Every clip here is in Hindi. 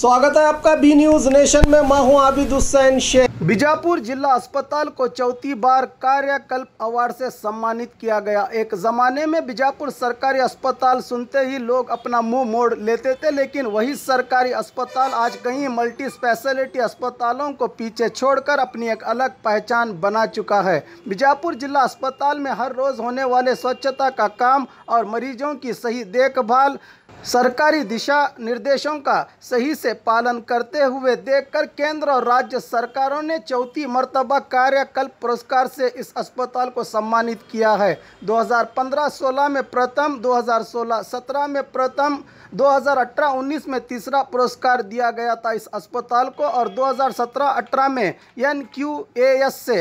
स्वागत है आपका बी न्यूज नेशन में मैं हूं आबिद हुसैन शेख बीजापुर जिला अस्पताल को चौथी बार कार्यकल्प अवार्ड से सम्मानित किया गया एक ज़माने में बीजापुर सरकारी अस्पताल सुनते ही लोग अपना मुंह मोड़ लेते थे लेकिन वही सरकारी अस्पताल आज कई मल्टी स्पेशलिटी अस्पतालों को पीछे छोड़कर अपनी एक अलग पहचान बना चुका है बीजापुर जिला अस्पताल में हर रोज़ होने वाले स्वच्छता का काम और मरीजों की सही देखभाल सरकारी दिशा निर्देशों का सही से से पालन करते हुए देखकर केंद्र और राज्य सरकारों ने चौथी मरतबा कार्यकल्प पुरस्कार से इस अस्पताल को सम्मानित किया है 2015-16 में प्रथम 2016-17 में प्रथम 2018-19 में तीसरा पुरस्कार दिया गया था इस अस्पताल को और 2017-18 में एन से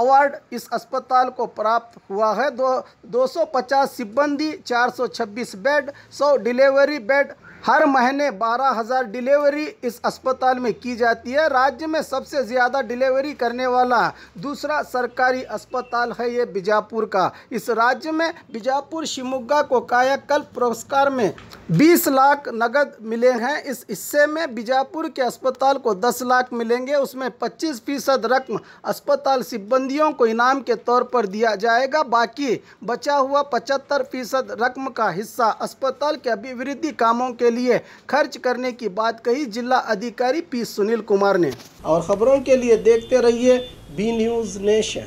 अवार्ड इस अस्पताल को प्राप्त हुआ है दो 250 सिब्बंदी छब्बीस बेड 100 डिलीवरी बेड हर महीने 12,000 डिलीवरी इस अस्पताल में की जाती है राज्य में सबसे ज़्यादा डिलीवरी करने वाला दूसरा सरकारी अस्पताल है ये बीजापुर का इस राज्य में बीजापुर शिमोगा को कायाकल्प पुरस्कार में बीस लाख नगद मिले हैं इस हिस्से में बीजापुर के अस्पताल को दस लाख मिलेंगे उसमें पच्चीस फीसद रकम अस्पताल सिब्बंदियों को इनाम के तौर पर दिया जाएगा बाकी बचा हुआ पचहत्तर फीसद रकम का हिस्सा अस्पताल के अभिवृद्धि कामों के लिए खर्च करने की बात कही जिला अधिकारी पी सुनील कुमार ने और खबरों के लिए देखते रहिए बी न्यूज़ नेशन